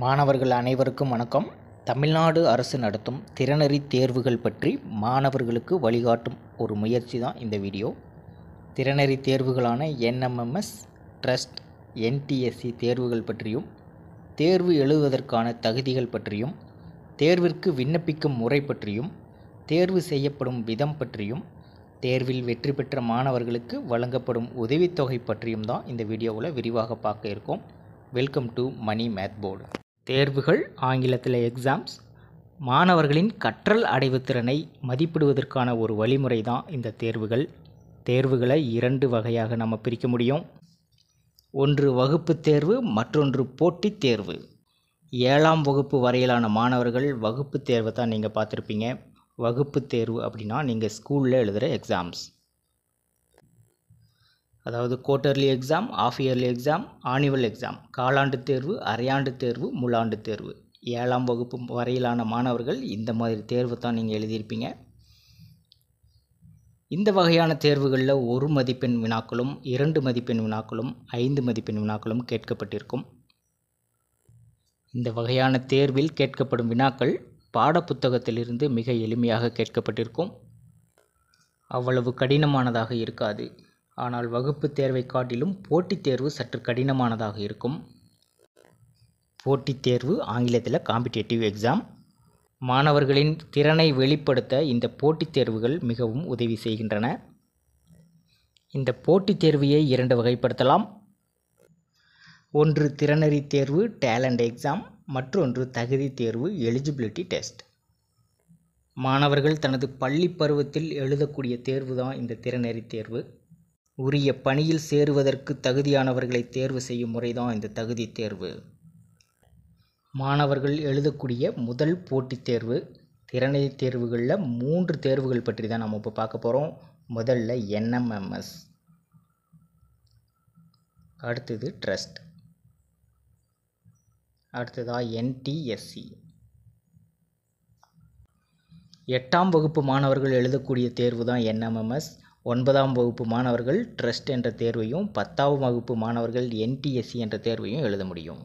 மாணவர்கள் அனைவருக்கும் வணக்கம் தமிழ்நாடு அரசு நடத்தும் திறனறி தேர்வுகள் பற்றி மாணவர்களுக்கு வழிகாட்டும் ஒரு முயற்சி தான் இந்த வீடியோ திறனறி தேர்வுகளான என்எம்எம்எஸ் ட்ரஸ்ட் என்டிஎஸ்சி தேர்வுகள் பற்றியும் தேர்வு எழுதுவதற்கான தகுதிகள் பற்றியும் தேர்விற்கு விண்ணப்பிக்கும் முறை பற்றியும் தேர்வு செய்யப்படும் விதம் பற்றியும் தேர்வில் வெற்றி பெற்ற மாணவர்களுக்கு வழங்கப்படும் உதவித்தொகை பற்றியும் தான் இந்த வீடியோவில் விரிவாக பார்க்க இருக்கோம் welcome to Mani math board தேர்வுகள் ஆங்கிலத்தில் எக்ஸாம்ஸ் மாணவர்களின் கற்றல் அடைவு திறனை மதிப்பிடுவதற்கான ஒரு வழிமுறை தான் இந்த தேர்வுகள் தேர்வுகளை இரண்டு வகையாக நம்ம பிரிக்க முடியும் ஒன்று வகுப்பு தேர்வு மற்றொன்று போட்டித் தேர்வு ஏழாம் வகுப்பு வரையிலான மாணவர்கள் வகுப்பு தேர்வை தான் நீங்கள் பார்த்துருப்பீங்க வகுப்பு தேர்வு அப்படின்னா நீங்கள் ஸ்கூலில் எழுதுகிற எக்ஸாம்ஸ் அதாவது quarterly exam half yearly exam annual exam காலாண்டு தேர்வு அரையாண்டு தேர்வு முழாண்டு தேர்வு ஏழாம் வகுப்பு வரையிலான மாணவர்கள் இந்த மாதிரி தேர்வு தான் நீங்கள் எழுதியிருப்பீங்க இந்த வகையான தேர்வுகளில் ஒரு மதிப்பெண் வினாக்களும் இரண்டு மதிப்பெண் வினாக்களும் ஐந்து மதிப்பெண் வினாக்களும் கேட்கப்பட்டிருக்கும் இந்த வகையான தேர்வில் கேட்கப்படும் வினாக்கள் பாடப்புத்தகத்திலிருந்து மிக எளிமையாக கேட்கப்பட்டிருக்கும் அவ்வளவு கடினமானதாக இருக்காது ஆனால் வகுப்புத் தேர்வை காட்டிலும் போட்டித் தேர்வு சற்று கடினமானதாக இருக்கும் போட்டித் தேர்வு ஆங்கிலத்தில் காம்படிட்டிவ் எக்ஸாம் மாணவர்களின் திறனை வெளிப்படுத்த இந்த போட்டித் தேர்வுகள் மிகவும் உதவி செய்கின்றன இந்த போட்டித் தேர்வையை இரண்டு வகைப்படுத்தலாம் ஒன்று திறனறி தேர்வு டேலண்ட் எக்ஸாம் மற்றொன்று தகுதி தேர்வு எலிஜிபிலிட்டி டெஸ்ட் மாணவர்கள் தனது பள்ளி பருவத்தில் எழுதக்கூடிய தேர்வு தான் இந்த திறனறி தேர்வு உரிய பணியில் சேருவதற்கு தகுதியானவர்களை தேர்வு செய்யும் முறைதான் இந்த தகுதி தேர்வு மாணவர்கள் எழுதக்கூடிய முதல் போட்டித் தேர்வு திறனை தேர்வுகளில் மூன்று தேர்வுகள் பற்றி தான் நம்ம இப்போ பார்க்க போகிறோம் முதல்ல என்எம்எம்எஸ் அடுத்தது ட்ரஸ்ட் அடுத்ததாக என்டிஎஸ்சி எட்டாம் வகுப்பு மாணவர்கள் எழுதக்கூடிய தேர்வு தான் என்எம்எம்எஸ் ஒன்பதாம் வகுப்பு மாணவர்கள் ட்ரஸ்ட் என்ற தேர்வையும் பத்தாம் வகுப்பு மாணவர்கள் என்டிஎஸ்சி என்ற தேர்வையும் எழுத முடியும்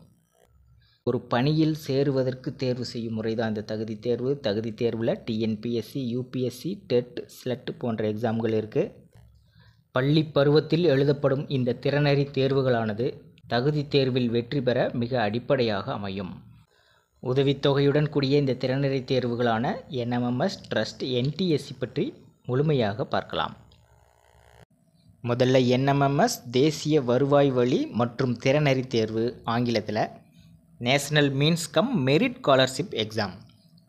ஒரு பணியில் சேருவதற்கு தேர்வு செய்யும் முறை தான் இந்த தகுதி தேர்வு தகுதி தேர்வில் டிஎன்பிஎஸ்சி யூபிஎஸ்சி டெட் ஸ்லெட் போன்ற எக்ஸாம்கள் இருக்குது பள்ளி பருவத்தில் எழுதப்படும் இந்த திறனறி தேர்வுகளானது தகுதி தேர்வில் வெற்றி பெற மிக அடிப்படையாக அமையும் உதவித்தொகையுடன் கூடிய இந்த திறனறி தேர்வுகளான என்எம்எம்எஸ் ட்ரஸ்ட் என்டிஎஸ்சி பற்றி முழுமையாக பார்க்கலாம் முதல்ல என்எம்எம்எஸ் தேசிய வருவாய் வழி மற்றும் திறனறி தேர்வு ஆங்கிலத்தில் national means cum merit scholarship exam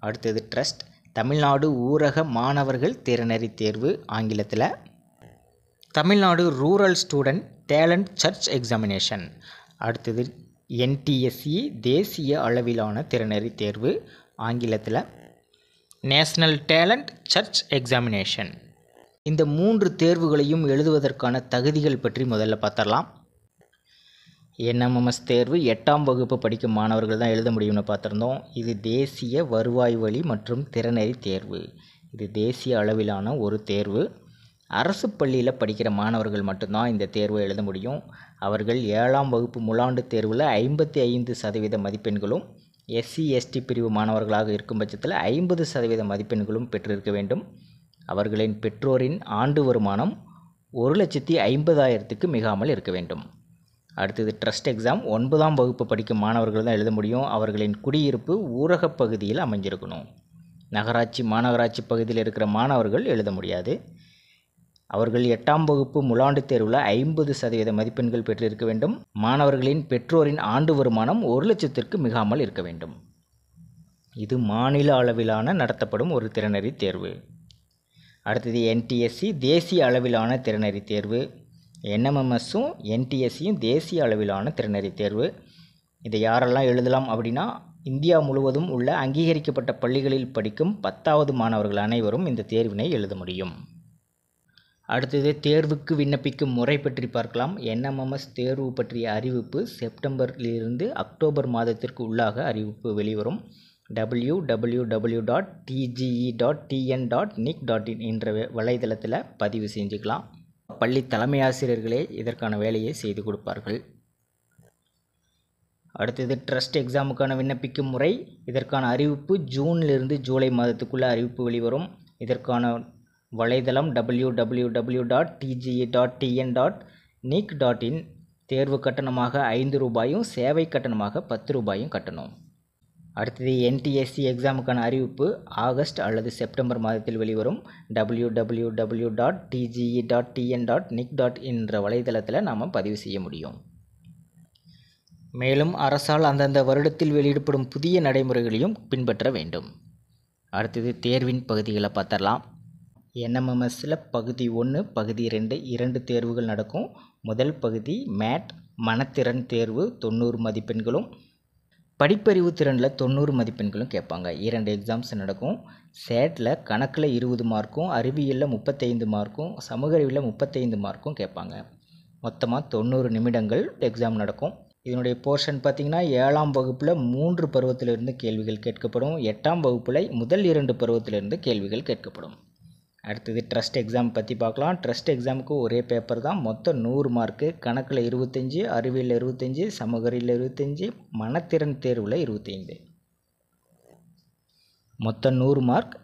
அடுத்தது ட்ரஸ்ட் தமிழ்நாடு ஊரக மாணவர்கள் திறனறி தேர்வு ஆங்கிலத்தில் Tamil Nadu rural student talent search examination அடுத்தது என்டிஎஸ்சி தேசிய அளவிலான திறனறி தேர்வு ஆங்கிலத்தில் நேஷ்னல் டேலண்ட் சர்ச் எக்ஸாமினேஷன் இந்த மூன்று தேர்வுகளையும் எழுதுவதற்கான தகுதிகள் பற்றி முதல்ல பார்த்துடலாம் என்எம்எம்எஸ் தேர்வு எட்டாம் வகுப்பு படிக்கும் மாணவர்கள் தான் எழுத முடியும்னு பார்த்துருந்தோம் இது தேசிய வருவாய் வழி மற்றும் திறனறி தேர்வு இது தேசிய அளவிலான ஒரு தேர்வு அரசு பள்ளியில் படிக்கிற மாணவர்கள் மட்டும்தான் இந்த தேர்வை எழுத முடியும் அவர்கள் ஏழாம் வகுப்பு முலாண்டு தேர்வில் ஐம்பத்தி ஐந்து சதவீத மதிப்பெண்களும் எஸ்சி எஸ்டி பிரிவு மாணவர்களாக இருக்கும் பட்சத்தில் ஐம்பது சதவீத மதிப்பெண்களும் பெற்றிருக்க வேண்டும் அவர்களின் பெற்றோரின் ஆண்டு வருமானம் ஒரு லட்சத்தி ஐம்பதாயிரத்துக்கு மிகாமல் இருக்க வேண்டும் அடுத்தது ட்ரஸ்ட் எக்ஸாம் ஒன்பதாம் வகுப்பு படிக்கும் மாணவர்கள் தான் எழுத முடியும் அவர்களின் குடியிருப்பு ஊரகப் பகுதியில் அமைஞ்சிருக்கணும் நகராட்சி மாநகராட்சி பகுதியில் இருக்கிற மாணவர்கள் எழுத முடியாது அவர்கள் எட்டாம் வகுப்பு முலாண்டு தேர்வில் ஐம்பது சதவீத மதிப்பெண்கள் பெற்றிருக்க வேண்டும் மாணவர்களின் பெற்றோரின் ஆண்டு வருமானம் ஒரு லட்சத்திற்கு மிகாமல் இருக்க வேண்டும் இது மாநில அளவிலான நடத்தப்படும் ஒரு திறனறி தேர்வு அடுத்தது என்டிஎஸ்சி தேசிய அளவிலான திறனறி தேர்வு என்எம்எம்எஸும் என்டிஎஸ்சியும் தேசிய அளவிலான திறனறி தேர்வு இதை யாரெல்லாம் எழுதலாம் அப்படின்னா இந்தியா முழுவதும் உள்ள அங்கீகரிக்கப்பட்ட பள்ளிகளில் படிக்கும் பத்தாவது மாணவர்கள் அனைவரும் இந்த தேர்வினை எழுத முடியும் அடுத்தது தேர்வுக்கு விண்ணப்பிக்கும் முறை பற்றி பார்க்கலாம் என்எம்எம்எஸ் தேர்வு பற்றிய அறிவிப்பு செப்டம்பரிலிருந்து அக்டோபர் மாதத்திற்கு உள்ளாக அறிவிப்பு வெளிவரும் W W W dot DGE dot TN dot nic dot in என்ற வலைதளத்தில் பதிவு செஞ்சுக்கலாம் பள்ளி தலைமை ஆசிரியர்களே இதற்கான வேலையை செய்து கொடுப்பார்கள் அடுத்தது ட்ரஸ்ட் எக்ஸாமுக்கான விண்ணப்பிக்கும் முறை இதற்கான அறிவிப்பு ஜூன்லிருந்து ஜூலை மாதத்துக்குள்ளே அறிவிப்பு வெளிவரும் இதற்கான வலைதளம் W W W dot DGE dot TN dot nic dot in தேர்வு கட்டணமாக ஐந்து ரூபாயும் சேவை கட்டணமாக பத்து ரூபாயும் கட்டணும் அடுத்தது என்டிஎஸ்சி எக்ஸாமுக்கான அறிவிப்பு ஆகஸ்ட் அல்லது செப்டம்பர் மாதத்தில் வெளிவரும் W W W dot DGE dot TN dot nic dot என்ற வலைதளத்தில் நாம் பதிவு செய்ய முடியும் மேலும் அரசால் அந்தந்த வருடத்தில் வெளியிடப்படும் புதிய நடைமுறைகளையும் பின்பற்ற வேண்டும் அடுத்தது தேர்வின் பகுதிகளை பார்த்தரலாம் என்எம்எம்எஸில் பகுதி ஒன்று பகுதி ரெண்டு இரண்டு தேர்வுகள் நடக்கும் முதல் பகுதி மேட் மனத்திறன் தேர்வு தொண்ணூறு மதிப்பெண்களும் படிப்பறிவு திறனில் தொண்ணூறு மதிப்பெண்களும் கேட்பாங்க இரண்டு எக்ஸாம்ஸ் நடக்கும் சேட்டில் கணக்கில் இருபது மார்க்கும் அறிவியலில் முப்பத்தைந்து மார்க்கும் சமூக அறிவியில் முப்பத்தைந்து மார்க்கும் கேட்பாங்க மொத்தமாக தொண்ணூறு நிமிடங்கள் எக்ஸாம் நடக்கும் இதனுடைய போர்ஷன் பார்த்திங்கன்னா ஏழாம் வகுப்பில் மூன்று பருவத்திலிருந்து கேள்விகள் கேட்கப்படும் எட்டாம் வகுப்பில் முதல் இரண்டு பருவத்திலிருந்து கேள்விகள் கேட்கப்படும் அடுத்தது ட்ரஸ்ட் எக்ஸாம் பற்றி பார்க்கலாம் ட்ரஸ்ட் எக்ஸாமுக்கு ஒரே பேப்பர் தான் மொத்தம் நூறு மார்க்கு கணக்கில் இருபத்தஞ்சி அறிவியல் இருபத்தஞ்சி சமூகரியில் இருபத்தஞ்சி மனத்திறன் தேர்வில் இருபத்தைந்து மொத்தம் நூறு மார்க்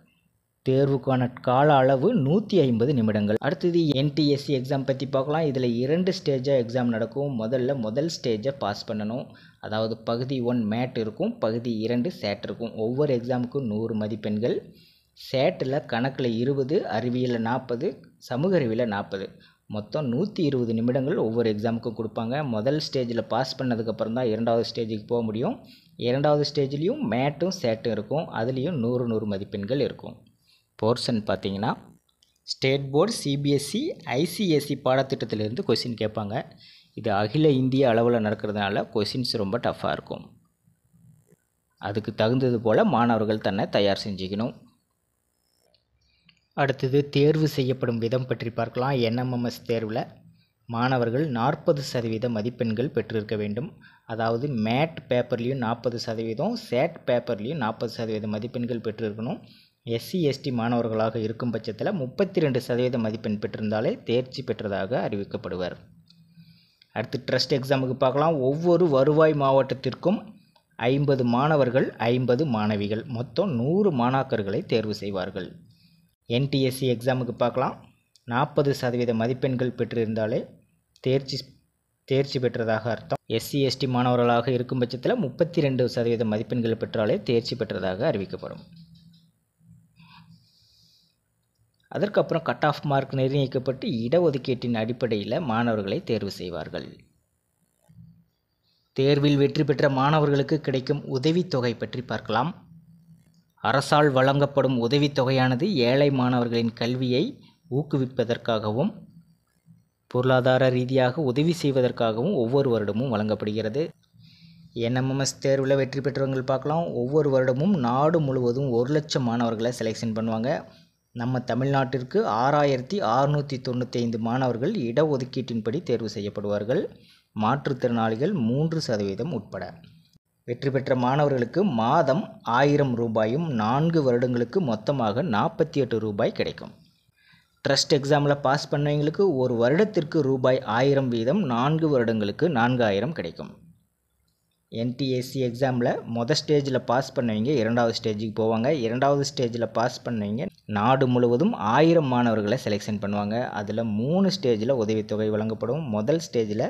தேர்வுக்கான கால அளவு நூற்றி ஐம்பது நிமிடங்கள் அடுத்தது என்டிஎஸ்சி எக்ஸாம் பற்றி பார்க்கலாம் இதில் இரண்டு ஸ்டேஜாக எக்ஸாம் நடக்கும் முதல்ல முதல் ஸ்டேஜை பாஸ் பண்ணணும் அதாவது பகுதி ஒன் மேட் இருக்கும் பகுதி இரண்டு சேட் இருக்கும் ஒவ்வொரு எக்ஸாமுக்கும் நூறு மதிப்பெண்கள் சேட்டில் கணக்கில் இருபது அறிவியலில் நாற்பது சமூக அறிவியலில் நாற்பது மொத்தம் நூற்றி இருபது நிமிடங்கள் ஒவ்வொரு எக்ஸாமுக்கும் கொடுப்பாங்க முதல் ஸ்டேஜில் பாஸ் பண்ணதுக்கப்புறம் தான் இரண்டாவது ஸ்டேஜுக்கு போக முடியும் இரண்டாவது ஸ்டேஜ்லேயும் மேட்டும் சேட்டும் இருக்கும் அதுலேயும் நூறு நூறு மதிப்பெண்கள் இருக்கும் போர்ஷன் பார்த்திங்கன்னா state board CBSE ICSE e, e பாடத்திட்டத்திலேருந்து கொஷின் கேட்பாங்க இது அகில இந்திய அளவில் நடக்கிறதுனால கொஷின்ஸ் ரொம்ப டஃப்பாக இருக்கும் அதுக்கு தகுந்தது போல் மாணவர்கள் தன்னை தயார் செஞ்சுக்கணும் அடுத்தது தேர்வு செய்யப்படும் விதம் பற்றி பார்க்கலாம் என்எம்எம்எஸ் தேர்வில் மாணவர்கள் நாற்பது சதவீத மதிப்பெண்கள் பெற்றிருக்க வேண்டும் அதாவது மேட் பேப்பர்லேயும் நாற்பது சதவீதம் சேட் பேப்பர்லேயும் நாற்பது சதவீத மதிப்பெண்கள் பெற்றிருக்கணும் எஸ்சி எஸ்டி மாணவர்களாக இருக்கும் பட்சத்தில் முப்பத்தி ரெண்டு சதவீத மதிப்பெண் பெற்றிருந்தாலே தேர்ச்சி பெற்றதாக அறிவிக்கப்படுவர் அடுத்து ட்ரஸ்ட் எக்ஸாமுக்கு பார்க்கலாம் ஒவ்வொரு வருவாய் மாவட்டத்திற்கும் ஐம்பது மாணவர்கள் ஐம்பது மாணவிகள் மொத்தம் நூறு மாணாக்கர்களை தேர்வு செய்வார்கள் என்டிஎஸ்சி எக்ஸாமுக்கு பார்க்கலாம் நாற்பது சதவீத மதிப்பெண்கள் பெற்றிருந்தாலே தேர்ச்சி தேர்ச்சி பெற்றதாக அர்த்தம் எஸ்சி எஸ்டி மாணவர்களாக இருக்கும் பட்சத்தில் முப்பத்தி ரெண்டு சதவீத மதிப்பெண்கள் பெற்றாலே தேர்ச்சி பெற்றதாக அறிவிக்கப்படும் அதற்கப்புறம் கட் ஆஃப் மார்க் நிர்ணயிக்கப்பட்டு இடஒதுக்கீட்டின் அடிப்படையில் மாணவர்களை தேர்வு செய்வார்கள் தேர்வில் வெற்றி பெற்ற மாணவர்களுக்கு கிடைக்கும் உதவித்தொகை பற்றி பார்க்கலாம் அரசால் வழங்கப்படும் உதவித்தொகையானது ஏழை மாணவர்களின் கல்வியை ஊக்குவிப்பதற்காகவும் பொருளாதார ரீதியாக உதவி செய்வதற்காகவும் ஒவ்வொரு வருடமும் வழங்கப்படுகிறது என்எம்எம்எஸ் தேர்வில் வெற்றி பெற்றவர்கள் பார்க்கலாம் ஒவ்வொரு வருடமும் நாடு முழுவதும் ஒரு லட்சம் மாணவர்களை செலெக்ஷன் பண்ணுவாங்க நம்ம தமிழ்நாட்டிற்கு ஆறாயிரத்தி அறுநூற்றி தொண்ணூற்றி மாணவர்கள் இடஒதுக்கீட்டின்படி தேர்வு செய்யப்படுவார்கள் மாற்றுத்திறனாளிகள் மூன்று சதவீதம் உட்பட வெற்றி பெற்ற மாணவர்களுக்கு மாதம் ஆயிரம் ரூபாயும் நான்கு வருடங்களுக்கு மொத்தமாக நாற்பத்தி எட்டு ரூபாய் கிடைக்கும் ட்ரஸ்ட் எக்ஸாமில் பாஸ் பண்ணவங்களுக்கு ஒரு வருடத்திற்கு ரூபாய் ஆயிரம் வீதம் நான்கு வருடங்களுக்கு நான்காயிரம் கிடைக்கும் என்டிஎஸ்சி எக்ஸாமில் மொதல் ஸ்டேஜில் பாஸ் பண்ணவங்க இரண்டாவது ஸ்டேஜுக்கு போவாங்க இரண்டாவது ஸ்டேஜில் பாஸ் பண்ணவங்க நாடு முழுவதும் ஆயிரம் மாணவர்களை செலெக்ஷன் பண்ணுவாங்க அதில் மூணு ஸ்டேஜில் உதவித்தொகை வழங்கப்படும் முதல் ஸ்டேஜில்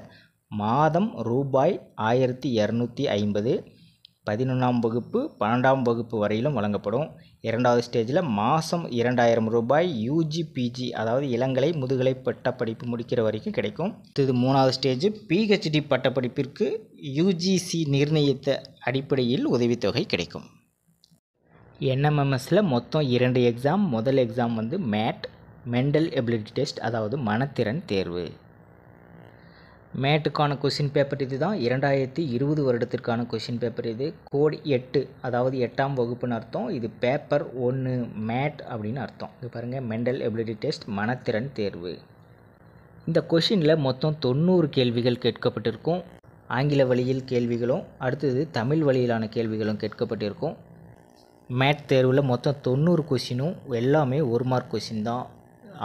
மாதம் ரூபாய் ஆயிரத்தி இரநூத்தி ஐம்பது பதினொன்றாம் வகுப்பு பன்னெண்டாம் வகுப்பு வரையிலும் வழங்கப்படும் இரண்டாவது ஸ்டேஜில் மாதம் இரண்டாயிரம் ரூபாய் யூஜி பிஜி அதாவது இளங்கலை முதுகலை பட்டப்படிப்பு முடிக்கிற வரைக்கும் கிடைக்கும் இது மூணாவது ஸ்டேஜ் பிஹெச்டி பட்டப்படிப்பிற்கு யூஜிசி நிர்ணயித்த அடிப்படையில் உதவித்தொகை கிடைக்கும் என்எம்எம்எஸில் மொத்தம் இரண்டு எக்ஸாம் முதல் எக்ஸாம் வந்து மேட் மென்டல் எபிலிட்டி டெஸ்ட் அதாவது மனத்திறன் தேர்வு மேட்டுக்கான கொஷின் பேப்பர் இது தான் இரண்டாயிரத்தி இருபது வருடத்திற்கான கொஷின் பேப்பர் இது கோடி எட்டு அதாவது எட்டாம் வகுப்புன்னு அர்த்தம் இது பேப்பர் ஒன்று மேட் அப்படின்னு அர்த்தம் இது பாருங்கள் மென்டல் எபிலிட்டி டெஸ்ட் மனத்திறன் தேர்வு இந்த கொஷினில் மொத்தம் தொண்ணூறு கேள்விகள் கேட்கப்பட்டிருக்கும் ஆங்கில வழியில் கேள்விகளும் அடுத்தது தமிழ் வழியிலான கேள்விகளும் கேட்கப்பட்டிருக்கும் மேட் தேர்வில் மொத்தம் தொண்ணூறு கொஷினும் எல்லாமே ஒரு மார்க் கொஷின் தான்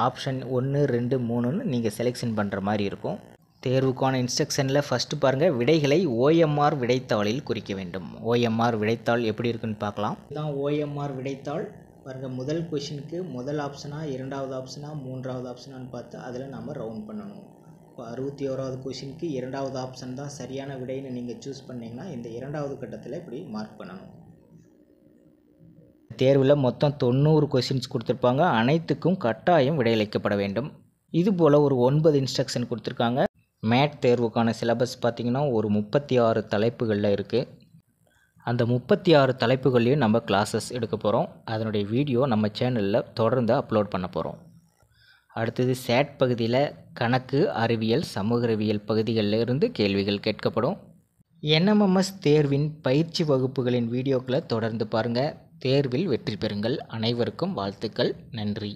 ஆப்ஷன் ஒன்று ரெண்டு மூணுன்னு நீங்கள் செலெக்ஷன் பண்ணுற மாதிரி இருக்கும் தேர்வுக்கான இன்ஸ்ட்ரக்ஷனில் ஃபஸ்ட்டு பாருங்கள் விடைகளை ஓஎம்ஆர் விடைத்தாளில் குறிக்க வேண்டும் ஓஎம்ஆர் விடைத்தாள் எப்படி இருக்குன்னு பார்க்கலாம் இதுதான் ஓஎம்ஆர் விடைத்தாள் பாருங்கள் முதல் கொஷினுக்கு முதல் ஆப்ஷனாக இரண்டாவது ஆப்ஷனாக மூன்றாவது ஆப்ஷனான்னு பார்த்து அதில் நம்ம ரவுண்ட் பண்ணணும் இப்போ அறுபத்தி ஓராவது கொஷினுக்கு இரண்டாவது ஆப்ஷன் தான் சரியான விடைன்னு நீங்கள் சூஸ் பண்ணிங்கன்னா இந்த இரண்டாவது கட்டத்தில் இப்படி மார்க் பண்ணணும் தேர்வில் மொத்தம் தொண்ணூறு கொஷின்ஸ் கொடுத்துருப்பாங்க அனைத்துக்கும் கட்டாயம் விடையளிக்கப்பட வேண்டும் இதுபோல் ஒரு ஒன்பது இன்ஸ்ட்ரக்ஷன் கொடுத்துருக்காங்க மேட் தேர்வுக்கான சிலபஸ் பார்த்திங்கன்னா ஒரு முப்பத்தி ஆறு தலைப்புகளில் இருக்குது அந்த முப்பத்தி ஆறு தலைப்புகள்லேயும் நம்ம கிளாஸஸ் எடுக்க போகிறோம் அதனுடைய வீடியோ நம்ம சேனலில் தொடர்ந்து அப்லோட் பண்ண போகிறோம் அடுத்தது சேட் பகுதியில் கணக்கு அறிவியல் சமூக அறிவியல் பகுதிகளில் இருந்து கேள்விகள் கேட்கப்படும் என்எம்எம்எஸ் தேர்வின் பயிற்சி வகுப்புகளின் வீடியோக்களை தொடர்ந்து பாருங்கள் தேர்வில் வெற்றி பெறுங்கள் அனைவருக்கும் வாழ்த்துக்கள் நன்றி